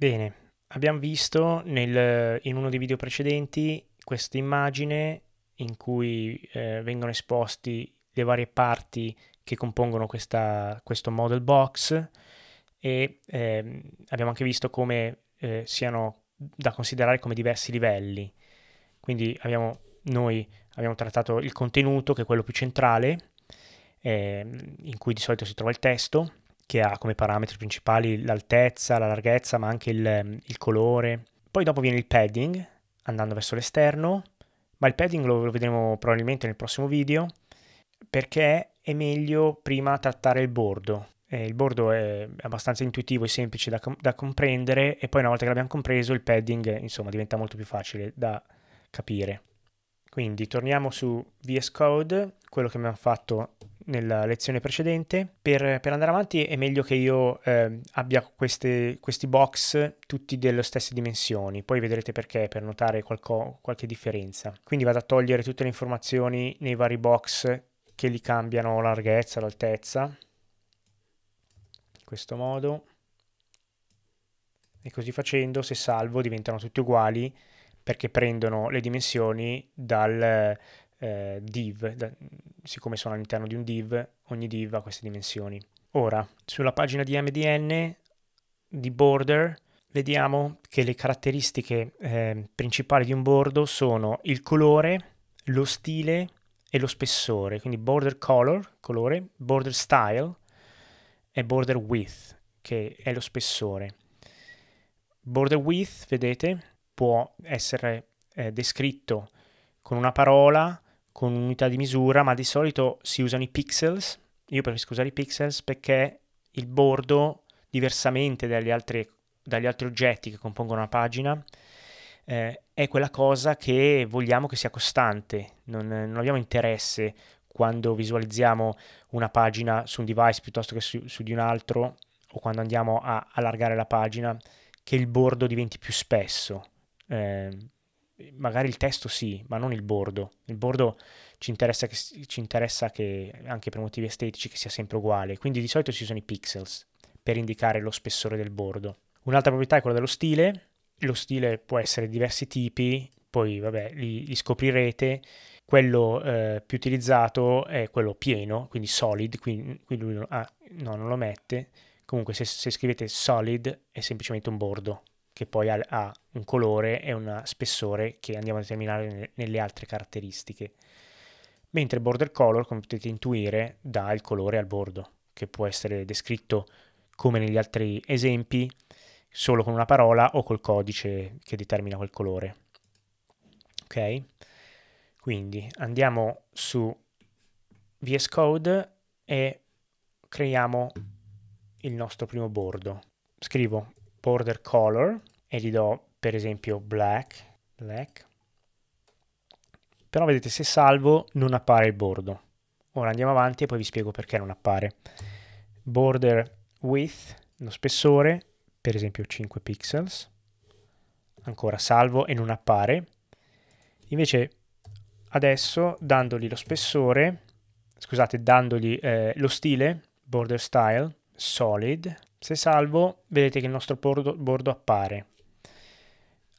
Bene, abbiamo visto nel, in uno dei video precedenti questa immagine in cui eh, vengono esposti le varie parti che compongono questa, questo model box e eh, abbiamo anche visto come eh, siano da considerare come diversi livelli. Quindi abbiamo, noi abbiamo trattato il contenuto, che è quello più centrale, eh, in cui di solito si trova il testo, che ha come parametri principali l'altezza, la larghezza, ma anche il, il colore. Poi dopo viene il padding, andando verso l'esterno, ma il padding lo, lo vedremo probabilmente nel prossimo video, perché è meglio prima trattare il bordo. Eh, il bordo è abbastanza intuitivo e semplice da, com- da, comprendere e poi una volta che l'abbiamo compreso il padding insomma diventa molto più facile da capire. Quindi torniamo su VS Code, quello che abbiamo fatto nella lezione precedente. Per, per andare avanti è meglio che io eh, abbia queste, questi box tutti delle stesse dimensioni, poi vedrete perché per notare qualco, qualche differenza. Quindi vado a togliere tutte le informazioni nei vari box che li cambiano larghezza, l'altezza, in questo modo. E così facendo, se salvo, diventano tutti uguali perché prendono le dimensioni dal eh, div, da, siccome sono all'interno di un div, ogni div ha queste dimensioni. Ora, sulla pagina di MDN di border vediamo che le caratteristiche eh, principali di un bordo sono il colore, lo stile e lo spessore, quindi border color, colore, border style e border width, che è lo spessore. Border width, vedete, può essere eh, descritto con una parola, con unità di misura, ma di solito si usano i pixels. Io preferisco usare i pixels perché il bordo, diversamente dagli altri, dagli altri oggetti che compongono una pagina, eh, è quella cosa che vogliamo che sia costante. Non, non, abbiamo interesse quando visualizziamo una pagina su un device piuttosto che su, su di un altro o quando andiamo a allargare la pagina che il bordo diventi più spesso. Eh, magari il testo sì, ma non il bordo. Il bordo ci interessa, che, ci interessa che, anche per motivi estetici che sia sempre uguale, quindi di solito si usano i pixels per indicare lo spessore del bordo. Un'altra proprietà è quella dello stile, lo stile può essere di diversi tipi, poi vabbè li, li scoprirete, quello eh, più utilizzato è quello pieno, quindi solid, qui, qui lui ah, no, non lo mette, comunque se, se scrivete solid è semplicemente un bordo, che poi ha, ha un colore e un spessore che andiamo a determinare nelle altre caratteristiche. Mentre border color, come potete intuire, dà il colore al bordo, che può essere descritto come negli altri esempi, solo con una parola o col codice che determina quel colore. Ok? Quindi andiamo su VS Code e creiamo il nostro primo bordo. Scrivo border color e gli do per esempio black, black. Però vedete se salvo non appare il bordo. Ora andiamo avanti e poi vi spiego perché non appare. Border width, lo spessore, per esempio 5 pixels. Ancora salvo e non appare. Invece adesso dandogli lo spessore, scusate, dandogli eh, lo stile, border style, solid, se salvo vedete che il nostro bordo, bordo appare.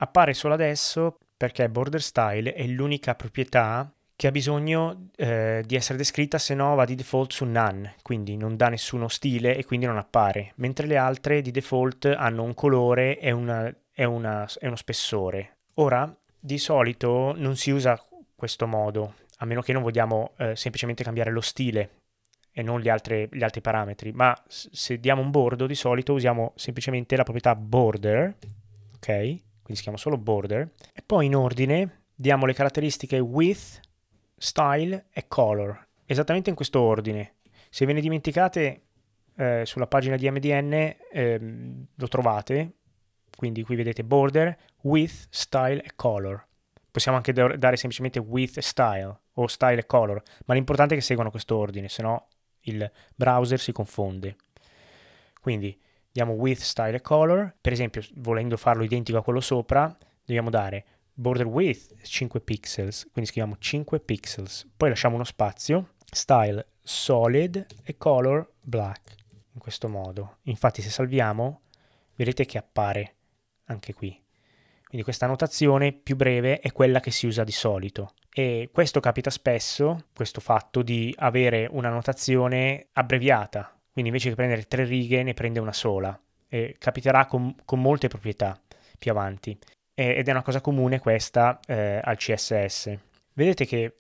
Appare solo adesso perché border style è l'unica proprietà che ha bisogno eh, di essere descritta, se no va di default su none, quindi non dà nessuno stile e quindi non appare, mentre le altre di default hanno un colore e, una, e, una, e uno spessore. Ora, di solito non si usa questo modo, a meno che non vogliamo eh, semplicemente cambiare lo stile e non gli altri, gli altri parametri, ma se diamo un bordo di solito usiamo semplicemente la proprietà border, ok? quindi si chiama solo border, e poi in ordine diamo le caratteristiche width, style e color, esattamente in questo ordine. Se ve ne dimenticate eh, sulla pagina di MDN eh, lo trovate, quindi qui vedete border, width, style e color. Possiamo anche dare semplicemente width e style o style e color, ma l'importante è che seguano questo ordine, se no il browser si confonde. Quindi diamo width, style e color, per esempio volendo farlo identico a quello sopra, dobbiamo dare border width 5 pixels, quindi scriviamo 5 pixels, poi lasciamo uno spazio, style solid e color black, in questo modo. Infatti se salviamo vedete che appare anche qui. Quindi questa notazione più breve è quella che si usa di solito. E questo capita spesso, questo fatto di avere una notazione abbreviata, quindi invece che prendere tre righe ne prende una sola. E capiterà con, con molte proprietà più avanti. E, ed è una cosa comune questa eh, al CSS. Vedete che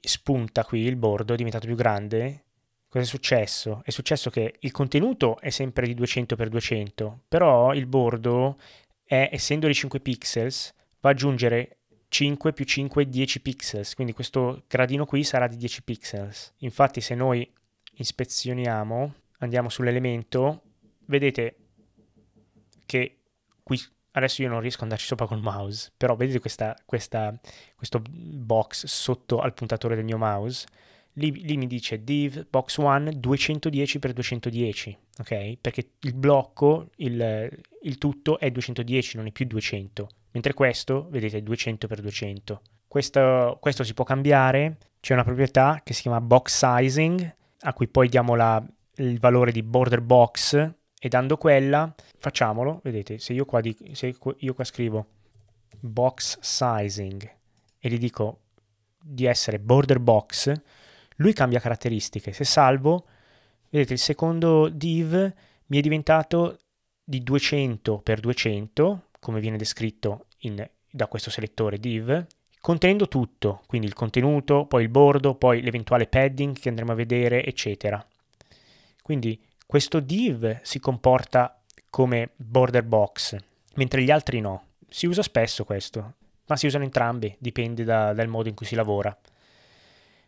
spunta qui il bordo, è diventato più grande. Cosa è successo? È successo che il contenuto è sempre di 200x200, però il bordo, è, essendo di 5 pixels, va ad aggiungere 5 più 5 10 pixels, quindi questo gradino qui sarà di 10 pixels. Infatti se noi ispezioniamo andiamo sull'elemento, vedete che qui adesso io non riesco ad andarci sopra col mouse, però vedete questa, questa, questo box sotto al puntatore del mio mouse? Lì, lì mi dice div box 1 210x210, ok? Perché il blocco, il, il tutto è 210, non è più 200, mentre questo, vedete, è 200x200. Questo, questo si può cambiare, c'è una proprietà che si chiama box sizing, a cui poi diamo la, il valore di border box e dando quella, facciamolo, vedete, se io qua, di, se io qua scrivo box sizing e gli dico di essere border box, lui cambia caratteristiche. Se salvo, vedete, il secondo div mi è diventato di 200 x 200, come viene descritto in, da questo selettore div, contenendo tutto, quindi il contenuto, poi il bordo, poi l'eventuale padding che andremo a vedere, eccetera. Quindi questo div si comporta come border box, mentre gli altri no. Si usa spesso questo, ma si usano entrambi, dipende da, dal modo in cui si lavora.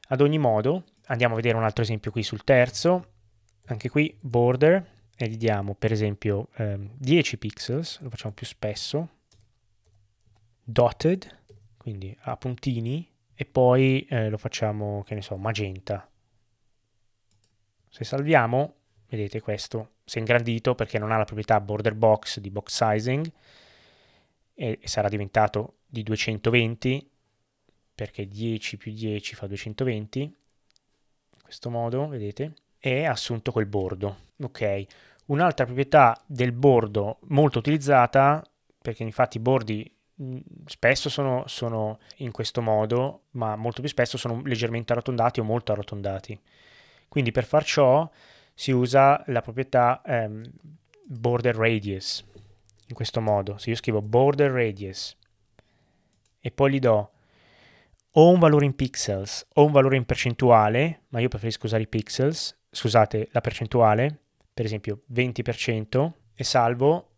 Ad ogni modo, andiamo a vedere un altro esempio qui sul terzo, anche qui border, e gli diamo per esempio ehm, 10 pixels, lo facciamo più spesso, dotted, quindi a puntini, e poi eh, lo facciamo, che ne so, magenta, se salviamo, vedete questo si è ingrandito perché non ha la proprietà border box di box sizing e sarà diventato di 220 perché 10 più 10 fa 220 in questo modo vedete e ha assunto quel bordo ok un'altra proprietà del bordo molto utilizzata perché infatti i bordi mm, spesso sono, sono in questo modo ma molto più spesso sono leggermente arrotondati o molto arrotondati quindi per far ciò si usa la proprietà ehm, border radius, in questo modo. Se io scrivo border radius e poi gli do o un valore in pixels o un valore in percentuale, ma io preferisco usare i pixels, scusate, la percentuale, per esempio 20%, e salvo,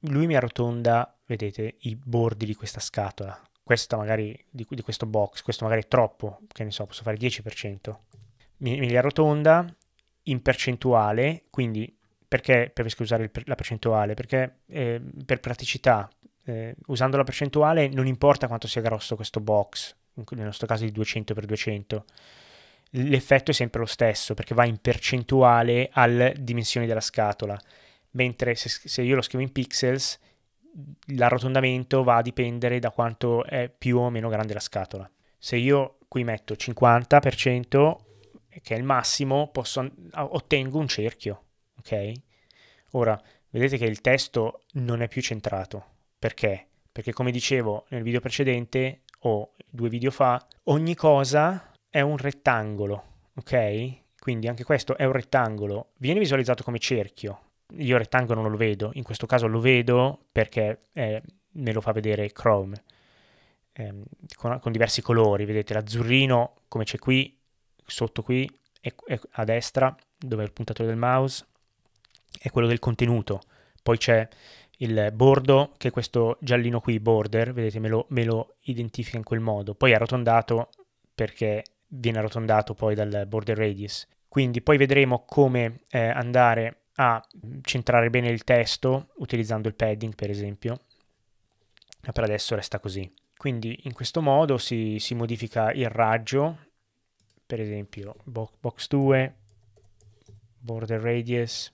lui mi arrotonda, vedete, i bordi di questa scatola. Questo magari, di, di questo box, questo magari è troppo, che ne so, posso fare 10%. Emilia Rotonda in percentuale, quindi perché preferisco usare la percentuale? Perché eh, per praticità, eh, usando la percentuale non importa quanto sia grosso questo box, nel nostro caso di 200x200, l'effetto è sempre lo stesso perché va in percentuale alle dimensioni della scatola, mentre se, se io lo scrivo in pixels l'arrotondamento va a dipendere da quanto è più o meno grande la scatola. Se io qui metto 50% che è il massimo, posso, ottengo un cerchio, ok? Ora, vedete che il testo non è più centrato. Perché? Perché come dicevo nel video precedente, o due video fa, ogni cosa è un rettangolo, ok? Quindi anche questo è un rettangolo, viene visualizzato come cerchio. Io rettangolo non lo vedo, in questo caso lo vedo perché eh, me lo fa vedere Chrome. Ehm, con, con diversi colori, vedete l'azzurrino come c'è qui sotto qui è, è a destra dove è il puntatore del mouse è quello del contenuto. Poi c'è il bordo, che è questo giallino qui, border, vedete me lo, me lo, identifica in quel modo. Poi è arrotondato perché viene arrotondato poi dal border radius. Quindi poi vedremo come eh, andare a centrare bene il testo utilizzando il padding, per esempio. Ma per adesso resta così. Quindi in questo modo si, si modifica il raggio per esempio box 2, border radius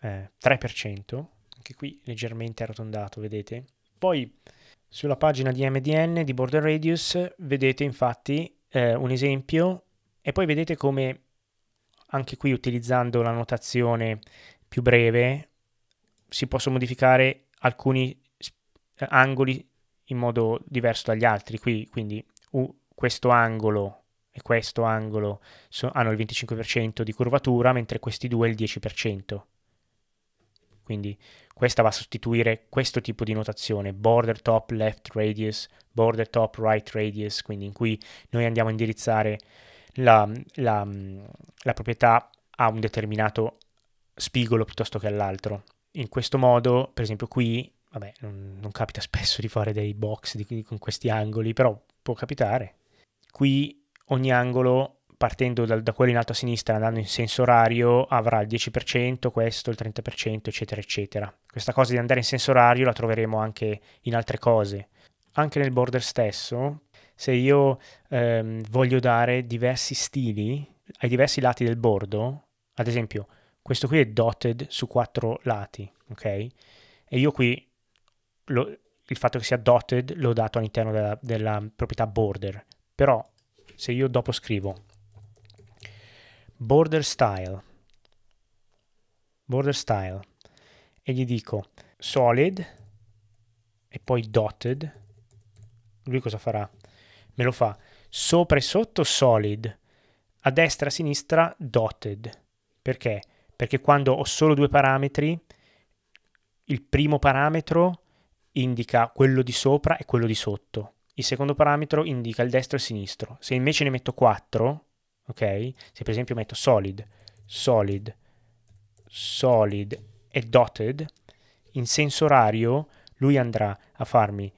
eh, 3%, anche qui leggermente arrotondato, vedete? Poi sulla pagina di MDN di border radius vedete infatti eh, un esempio e poi vedete come anche qui utilizzando la notazione più breve si possono modificare alcuni angoli in modo diverso dagli altri qui quindi uh, questo angolo e questo angolo so, hanno il 25% di curvatura, mentre questi due il 10%. Quindi questa va a sostituire questo tipo di notazione, border top left radius, border top right radius, quindi in cui noi andiamo a indirizzare la, la, la proprietà a un determinato spigolo piuttosto che all'altro. In questo modo, per esempio qui, vabbè, non, non capita spesso di fare dei box di, di, con questi angoli, però può capitare. Qui ogni angolo partendo da, da, quello in alto a sinistra andando in senso orario avrà il 10%, questo il 30%, eccetera, eccetera. Questa cosa di andare in senso orario la troveremo anche in altre cose. Anche nel border stesso, se io ehm, voglio dare diversi stili ai diversi lati del bordo, ad esempio questo qui è dotted su quattro lati, ok? E io qui lo, il fatto che sia dotted l'ho dato all'interno della, della proprietà border, però se io dopo scrivo border style, border style e gli dico solid e poi dotted, lui cosa farà? Me lo fa sopra e sotto solid, a destra e a sinistra dotted. Perché? Perché quando ho solo due parametri, il primo parametro indica quello di sopra e quello di sotto il secondo parametro indica il destro e il sinistro. Se invece ne metto 4, ok? Se per esempio metto solid, solid, solid e dotted, in senso orario lui andrà a farmi,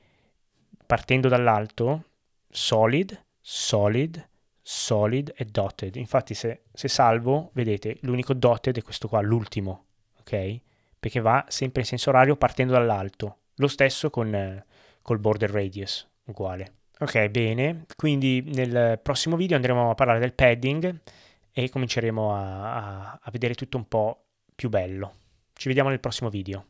partendo dall'alto, solid, solid, solid e dotted. Infatti se, se salvo, vedete, l'unico dotted è questo qua, l'ultimo, ok? Perché va sempre in senso orario partendo dall'alto. Lo stesso con, eh, col border radius uguale. Ok, bene, quindi nel prossimo video andremo a parlare del padding e cominceremo a, a, a vedere tutto un po' più bello. Ci vediamo nel prossimo video.